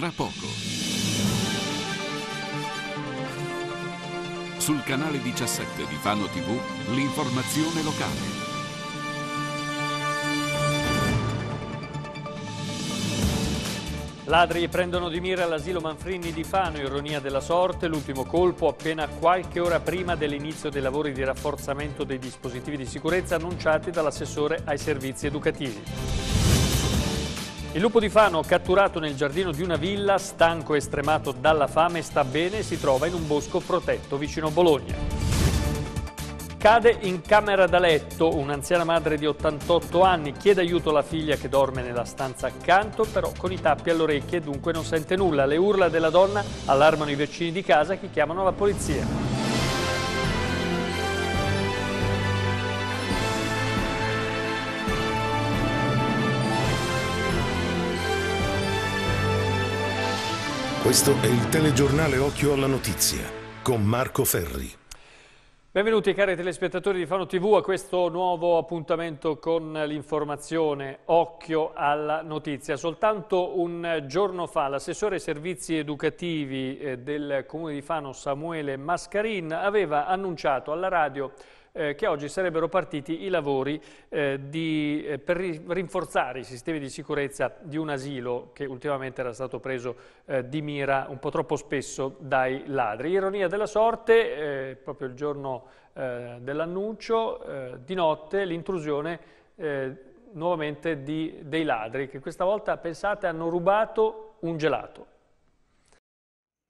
tra poco. Sul canale 17 di Fano TV, l'informazione locale. Ladri prendono di mira l'asilo Manfrini di Fano, ironia della sorte, l'ultimo colpo appena qualche ora prima dell'inizio dei lavori di rafforzamento dei dispositivi di sicurezza annunciati dall'assessore ai servizi educativi. Il lupo di Fano, catturato nel giardino di una villa, stanco e stremato dalla fame, sta bene e si trova in un bosco protetto vicino Bologna. Cade in camera da letto, un'anziana madre di 88 anni chiede aiuto alla figlia che dorme nella stanza accanto, però con i tappi alle orecchie dunque non sente nulla. Le urla della donna allarmano i vicini di casa che chiamano la polizia. Questo è il telegiornale Occhio alla Notizia con Marco Ferri. Benvenuti cari telespettatori di Fano TV a questo nuovo appuntamento con l'informazione Occhio alla Notizia. Soltanto un giorno fa l'assessore ai servizi educativi eh, del comune di Fano Samuele Mascarin aveva annunciato alla radio eh, che oggi sarebbero partiti i lavori eh, di, eh, per rinforzare i sistemi di sicurezza di un asilo che ultimamente era stato preso eh, di mira un po' troppo spesso dai ladri. Ironia della sorte, eh, proprio il giorno eh, dell'annuncio, di notte l'intrusione nuovamente di, dei ladri che questa volta, pensate, hanno rubato un gelato.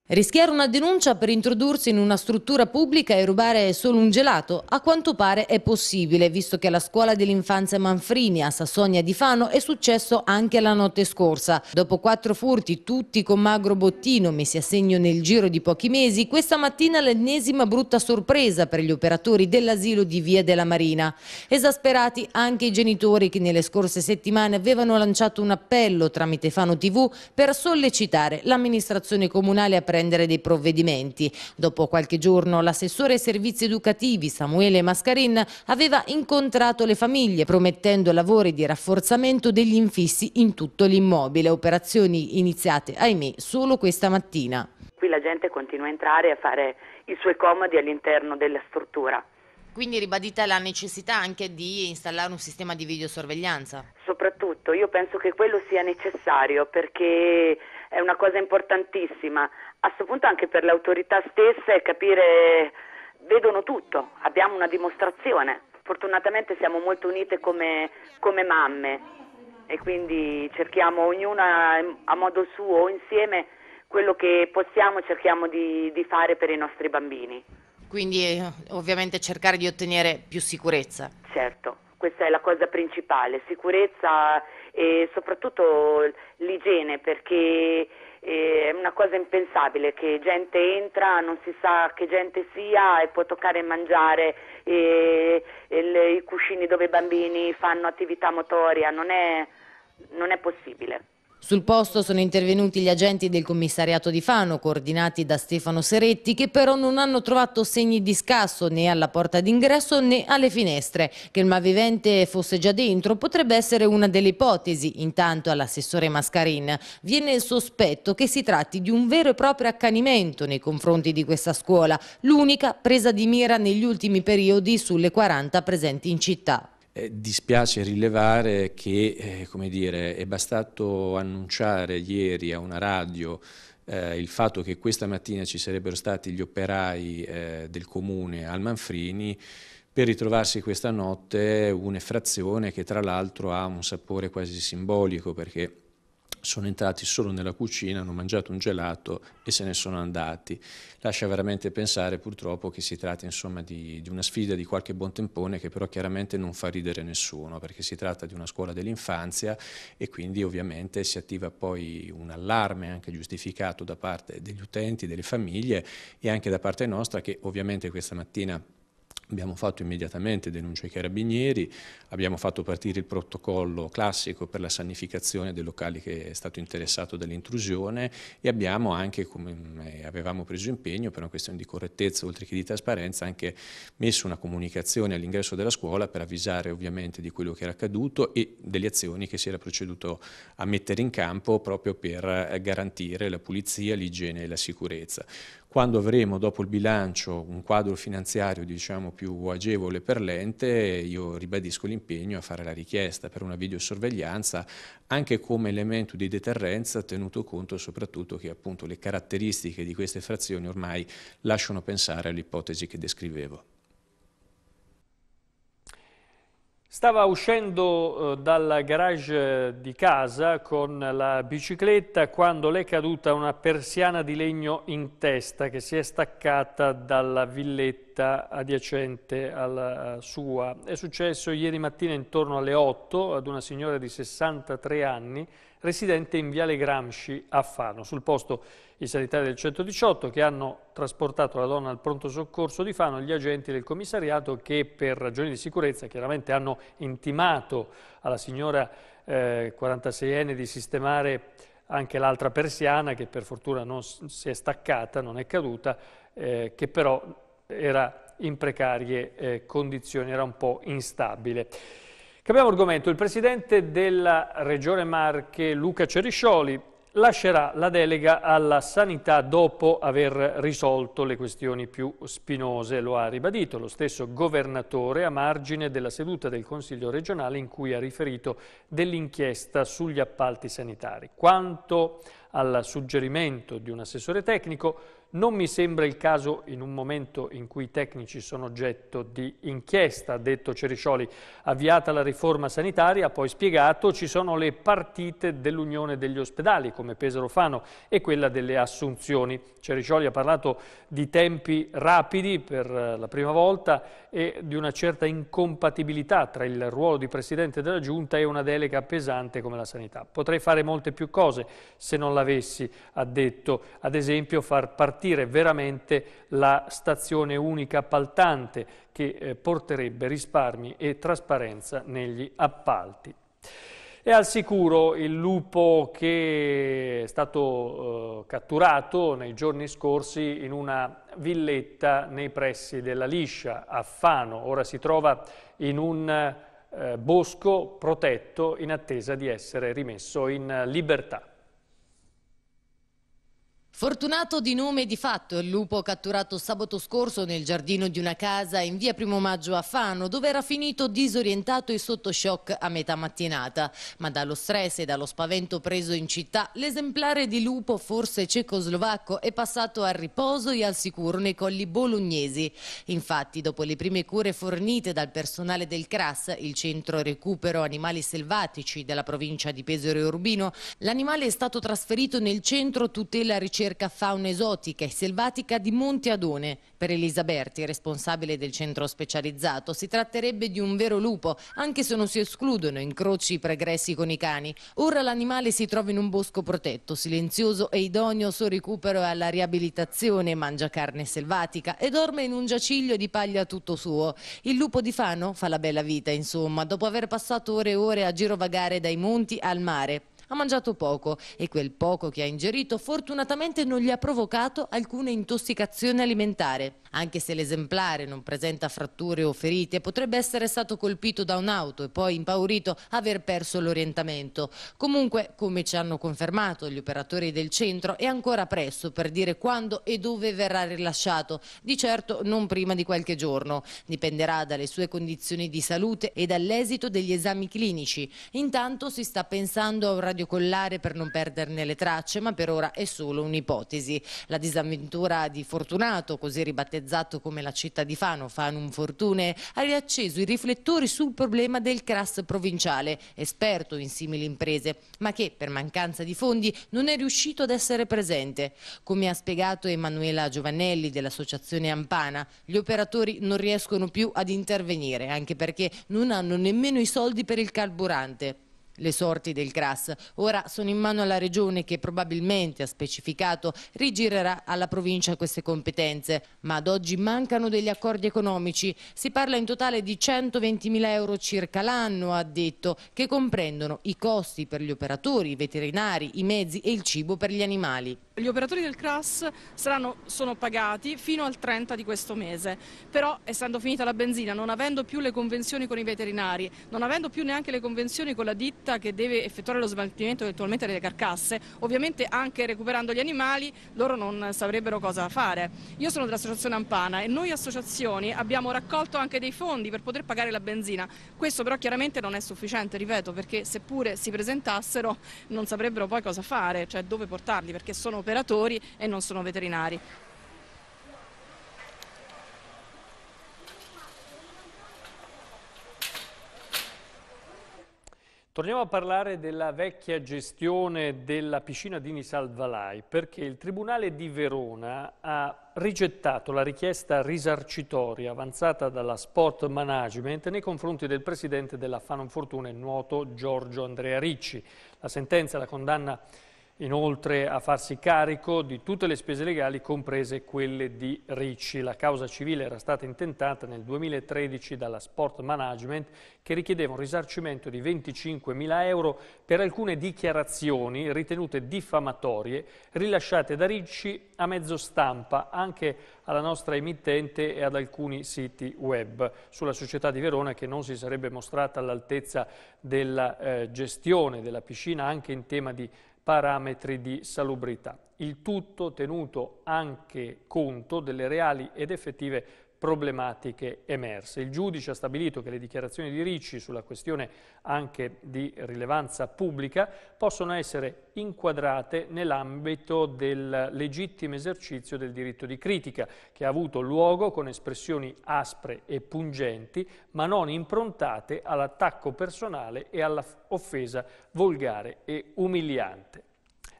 Rischiare una denuncia per introdursi in una struttura pubblica e rubare solo un gelato a quanto pare è possibile, visto che alla scuola dell'infanzia Manfrini a Sassonia di Fano è successo anche la notte scorsa. Dopo quattro furti, tutti con magro bottino messi a segno nel giro di pochi mesi, questa mattina l'ennesima brutta sorpresa per gli operatori dell'asilo di Via della Marina. Esasperati anche i genitori che nelle scorse settimane avevano lanciato un appello tramite Fano TV per sollecitare l'amministrazione comunale a prendere prendere dei provvedimenti. Dopo qualche giorno l'assessore ai servizi educativi Samuele Mascarin aveva incontrato le famiglie promettendo lavori di rafforzamento degli infissi in tutto l'immobile, operazioni iniziate ahimè solo questa mattina. Qui la gente continua a entrare e a fare i suoi comodi all'interno della struttura. Quindi ribadita la necessità anche di installare un sistema di videosorveglianza? Soprattutto, io penso che quello sia necessario perché è una cosa importantissima a questo punto anche per l'autorità stessa è capire, vedono tutto, abbiamo una dimostrazione. Fortunatamente siamo molto unite come, come mamme e quindi cerchiamo ognuna a modo suo insieme quello che possiamo cerchiamo di, di fare per i nostri bambini. Quindi eh, ovviamente cercare di ottenere più sicurezza. Certo, questa è la cosa principale, sicurezza e soprattutto l'igiene perché è una cosa impensabile che gente entra, non si sa che gente sia e può toccare mangiare e, e le, i cuscini dove i bambini fanno attività motoria, non è, non è possibile. Sul posto sono intervenuti gli agenti del commissariato di Fano, coordinati da Stefano Seretti, che però non hanno trovato segni di scasso né alla porta d'ingresso né alle finestre. Che il malvivente fosse già dentro potrebbe essere una delle ipotesi. Intanto all'assessore Mascarin viene il sospetto che si tratti di un vero e proprio accanimento nei confronti di questa scuola, l'unica presa di mira negli ultimi periodi sulle 40 presenti in città. Eh, dispiace rilevare che eh, dire, è bastato annunciare ieri a una radio eh, il fatto che questa mattina ci sarebbero stati gli operai eh, del comune al Manfrini per ritrovarsi questa notte un'effrazione che tra l'altro ha un sapore quasi simbolico perché sono entrati solo nella cucina, hanno mangiato un gelato e se ne sono andati. Lascia veramente pensare purtroppo che si tratti insomma, di, di, una sfida di qualche buon tempone che però chiaramente non fa ridere nessuno perché si tratta di una scuola dell'infanzia e quindi ovviamente si attiva poi un allarme anche giustificato da parte degli utenti, delle famiglie e anche da parte nostra che ovviamente questa mattina Abbiamo fatto immediatamente denuncia ai carabinieri, abbiamo fatto partire il protocollo classico per la sanificazione dei locali che è stato interessato dall'intrusione e abbiamo anche, come eh, avevamo preso impegno per una questione di correttezza oltre che di trasparenza, anche messo una comunicazione all'ingresso della scuola per avvisare ovviamente di quello che era accaduto e delle azioni che si era proceduto a mettere in campo proprio per eh, garantire la pulizia, l'igiene e la sicurezza. Quando avremo dopo il bilancio un quadro finanziario diciamo, più agevole per l'ente, io ribadisco l'impegno a fare la richiesta per una videosorveglianza anche come elemento di deterrenza tenuto conto soprattutto che appunto, le caratteristiche di queste frazioni ormai lasciano pensare all'ipotesi che descrivevo. Stava uscendo eh, dal garage di casa con la bicicletta quando le è caduta una persiana di legno in testa che si è staccata dalla villetta adiacente alla eh, sua. È successo ieri mattina intorno alle 8 ad una signora di 63 anni residente in Viale Gramsci a Fano. Sul posto i sanitari del 118 che hanno trasportato la donna al pronto soccorso di Fano, gli agenti del commissariato che per ragioni di sicurezza chiaramente hanno intimato alla signora eh, 46enne di sistemare anche l'altra persiana che per fortuna non si è staccata, non è caduta, eh, che però era in precarie eh, condizioni, era un po' instabile. Cambiamo argomento. Il presidente della Regione Marche, Luca Ceriscioli, lascerà la delega alla sanità dopo aver risolto le questioni più spinose. Lo ha ribadito lo stesso governatore a margine della seduta del Consiglio regionale in cui ha riferito dell'inchiesta sugli appalti sanitari. Quanto al suggerimento di un assessore tecnico, non mi sembra il caso in un momento in cui i tecnici sono oggetto di inchiesta, ha detto Cericioli. Avviata la riforma sanitaria, poi spiegato, ci sono le partite dell'Unione degli ospedali, come Pesaro Fano, e quella delle assunzioni. Cericioli ha parlato di tempi rapidi per eh, la prima volta e di una certa incompatibilità tra il ruolo di Presidente della Giunta e una delega pesante come la sanità. Potrei fare molte più cose se non l'avessi, ha detto, ad esempio far partire partire veramente la stazione unica appaltante che eh, porterebbe risparmi e trasparenza negli appalti. È al sicuro il lupo che è stato eh, catturato nei giorni scorsi in una villetta nei pressi della Liscia, a Fano. Ora si trova in un eh, bosco protetto in attesa di essere rimesso in eh, libertà. Fortunato di nome e di fatto il lupo catturato sabato scorso nel giardino di una casa in via Primo Maggio a Fano, dove era finito disorientato e sotto shock a metà mattinata. Ma dallo stress e dallo spavento preso in città, l'esemplare di lupo, forse cecoslovacco, è passato al riposo e al sicuro nei colli bolognesi. Infatti, dopo le prime cure fornite dal personale del CRAS, il centro recupero animali selvatici della provincia di Pesaro e Urbino, l'animale è stato trasferito nel centro tutela ricerca ricerca fauna esotica e selvatica di Monte Adone. Per Elisaberti, responsabile del centro specializzato, si tratterebbe di un vero lupo, anche se non si escludono incroci pregressi con i cani. Ora l'animale si trova in un bosco protetto, silenzioso e idoneo al suo recupero e alla riabilitazione, mangia carne selvatica e dorme in un giaciglio di paglia tutto suo. Il lupo di Fano fa la bella vita, insomma, dopo aver passato ore e ore a girovagare dai monti al mare, ha mangiato poco e quel poco che ha ingerito fortunatamente non gli ha provocato alcuna intossicazione alimentare anche se l'esemplare non presenta fratture o ferite, potrebbe essere stato colpito da un'auto e poi impaurito aver perso l'orientamento. Comunque, come ci hanno confermato gli operatori del centro, è ancora presto per dire quando e dove verrà rilasciato, di certo non prima di qualche giorno. Dipenderà dalle sue condizioni di salute e dall'esito degli esami clinici. Intanto si sta pensando a un radiocollare per non perderne le tracce, ma per ora è solo un'ipotesi. La disavventura di Fortunato, così ribattezzata, battezzato come la città di Fano, Fanum Fortune, ha riacceso i riflettori sul problema del CRAS provinciale, esperto in simili imprese, ma che per mancanza di fondi non è riuscito ad essere presente. Come ha spiegato Emanuela Giovannelli dell'associazione Ampana, gli operatori non riescono più ad intervenire, anche perché non hanno nemmeno i soldi per il carburante. Le sorti del CRAS ora sono in mano alla Regione che probabilmente, ha specificato, rigirerà alla provincia queste competenze, ma ad oggi mancano degli accordi economici. Si parla in totale di 120.000 euro circa l'anno, ha detto, che comprendono i costi per gli operatori, i veterinari, i mezzi e il cibo per gli animali. Gli operatori del CRAS saranno, sono pagati fino al 30 di questo mese, però essendo finita la benzina, non avendo più le convenzioni con i veterinari, non avendo più neanche le convenzioni con la ditta che deve effettuare lo smaltimento eventualmente delle carcasse, ovviamente anche recuperando gli animali loro non saprebbero cosa fare. Io sono dell'associazione Ampana e noi associazioni abbiamo raccolto anche dei fondi per poter pagare la benzina, questo però chiaramente non è sufficiente, ripeto, perché seppure si presentassero non saprebbero poi cosa fare, cioè dove portarli, perché sono operatori e non sono veterinari. Torniamo a parlare della vecchia gestione della piscina Dini Salvalai perché il Tribunale di Verona ha rigettato la richiesta risarcitoria avanzata dalla Sport Management nei confronti del presidente della Fanon Fortuna e nuoto Giorgio Andrea Ricci. La sentenza la condanna inoltre a farsi carico di tutte le spese legali, comprese quelle di Ricci. La causa civile era stata intentata nel 2013 dalla Sport Management che richiedeva un risarcimento di 25.000 euro per alcune dichiarazioni ritenute diffamatorie rilasciate da Ricci a mezzo stampa, anche alla nostra emittente e ad alcuni siti web, sulla società di Verona che non si sarebbe mostrata all'altezza della eh, gestione della piscina anche in tema di parametri di salubrità. Il tutto tenuto anche conto delle reali ed effettive problematiche emerse. Il giudice ha stabilito che le dichiarazioni di Ricci sulla questione anche di rilevanza pubblica possono essere inquadrate nell'ambito del legittimo esercizio del diritto di critica, che ha avuto luogo con espressioni aspre e pungenti, ma non improntate all'attacco personale e all'offesa volgare e umiliante.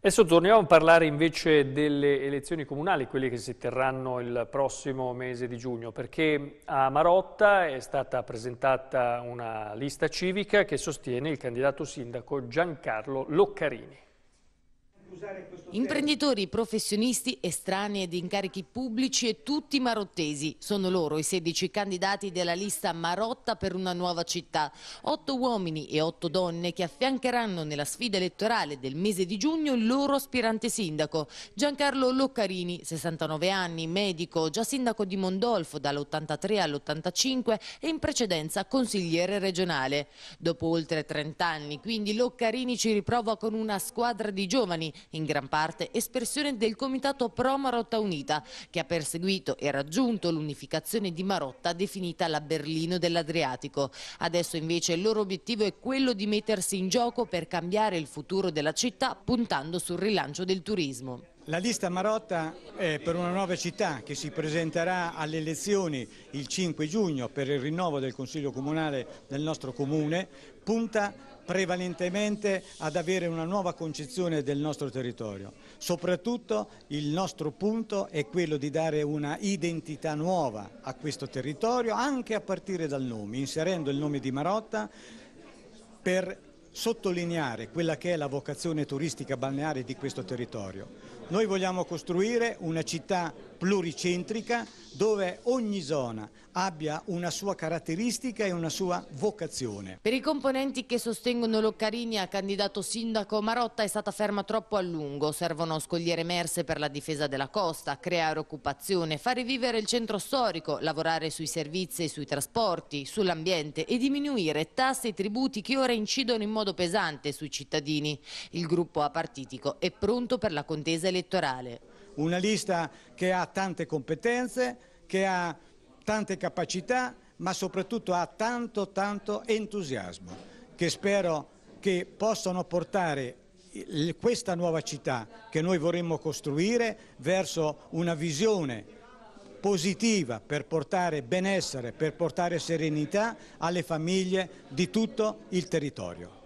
Adesso torniamo a parlare invece delle elezioni comunali, quelle che si terranno il prossimo mese di giugno, perché a Marotta è stata presentata una lista civica che sostiene il candidato sindaco Giancarlo Loccarini. Imprenditori, professionisti, estranei ed incarichi pubblici e tutti marottesi. Sono loro i 16 candidati della lista Marotta per una nuova città. Otto uomini e otto donne che affiancheranno nella sfida elettorale del mese di giugno il loro aspirante sindaco. Giancarlo Loccarini, 69 anni, medico, già sindaco di Mondolfo dall'83 all'85 e in precedenza consigliere regionale. Dopo oltre 30 anni, quindi Loccarini ci riprova con una squadra di giovani in gran parte espressione del comitato Pro Marotta Unita, che ha perseguito e raggiunto l'unificazione di Marotta definita la Berlino dell'Adriatico. Adesso invece il loro obiettivo è quello di mettersi in gioco per cambiare il futuro della città puntando sul rilancio del turismo. La lista Marotta è per una nuova città che si presenterà alle elezioni il 5 giugno per il rinnovo del Consiglio Comunale del nostro Comune, punta prevalentemente ad avere una nuova concezione del nostro territorio. Soprattutto il nostro punto è quello di dare una identità nuova a questo territorio anche a partire dal nome, inserendo il nome di Marotta per sottolineare quella che è la vocazione turistica balneare di questo territorio. Noi vogliamo costruire una città pluricentrica dove ogni zona abbia una sua caratteristica e una sua vocazione. Per i componenti che sostengono Loccarini candidato sindaco Marotta è stata ferma troppo a lungo. Servono scogliere merse per la difesa della costa, creare occupazione, far rivivere il centro storico, lavorare sui servizi e sui trasporti, sull'ambiente e diminuire tasse e tributi che ora incidono in modo pesante sui cittadini. Il gruppo apartitico è pronto per la contesa elettorale elettorale. Una lista che ha tante competenze, che ha tante capacità, ma soprattutto ha tanto tanto entusiasmo che spero che possano portare questa nuova città che noi vorremmo costruire verso una visione positiva per portare benessere, per portare serenità alle famiglie di tutto il territorio.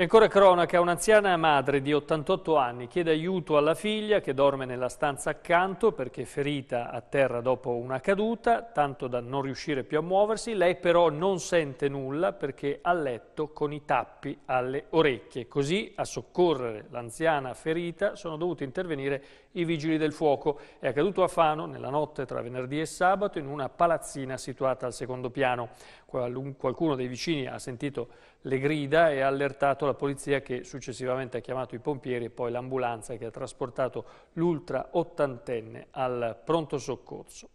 E ancora cronaca, un'anziana madre di 88 anni chiede aiuto alla figlia che dorme nella stanza accanto perché ferita a terra dopo una caduta, tanto da non riuscire più a muoversi, lei però non sente nulla perché ha letto con i tappi alle orecchie. Così a soccorrere l'anziana ferita sono dovuti intervenire i vigili del fuoco. È accaduto a Fano nella notte tra venerdì e sabato in una palazzina situata al secondo piano. Qualcuno dei vicini ha sentito le grida e ha allertato la polizia che successivamente ha chiamato i pompieri e poi l'ambulanza che ha trasportato l'ultra ottantenne al pronto soccorso.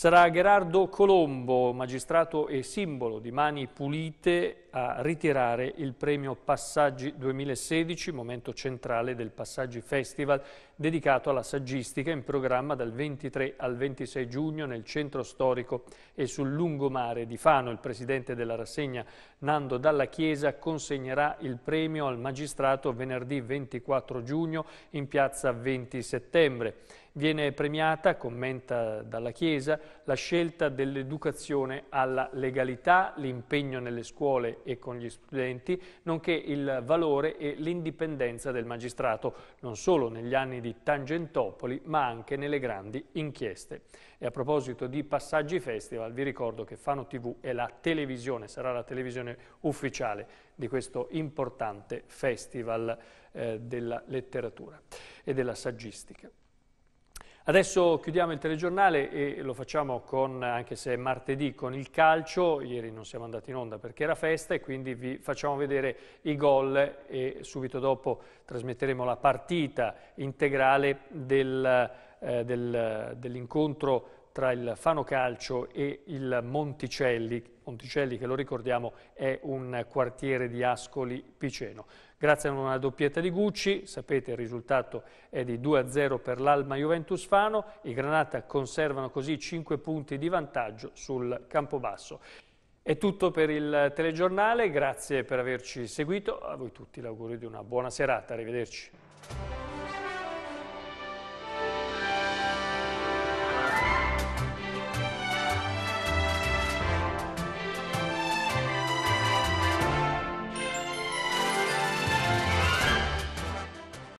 Sarà Gerardo Colombo, magistrato e simbolo di Mani Pulite, a ritirare il premio Passaggi 2016, momento centrale del Passaggi Festival, dedicato alla saggistica in programma dal 23 al 26 giugno nel centro storico e sul lungomare di Fano. Il presidente della rassegna Nando Dalla Chiesa consegnerà il premio al magistrato venerdì 24 giugno in piazza 20 settembre. Viene premiata, commenta dalla Chiesa, la scelta dell'educazione alla legalità, l'impegno nelle scuole e con gli studenti, nonché il valore e l'indipendenza del magistrato, non solo negli anni di Tangentopoli, ma anche nelle grandi inchieste. E a proposito di Passaggi Festival, vi ricordo che Fano TV è la televisione, sarà la televisione ufficiale di questo importante festival eh, della letteratura e della saggistica. Adesso chiudiamo il telegiornale e lo facciamo con, anche se è martedì, con il calcio. Ieri non siamo andati in onda perché era festa e quindi vi facciamo vedere i gol e subito dopo trasmetteremo la partita integrale del, eh, del, dell'incontro tra il Fano Calcio e il Monticelli. Monticelli, che lo ricordiamo, è un quartiere di Ascoli Piceno. Grazie a una doppietta di Gucci, sapete il risultato è di 2-0 per l'Alma Juventus Fano, i Granata conservano così 5 punti di vantaggio sul Campobasso. È tutto per il telegiornale, grazie per averci seguito, a voi tutti l'augurio di una buona serata, arrivederci.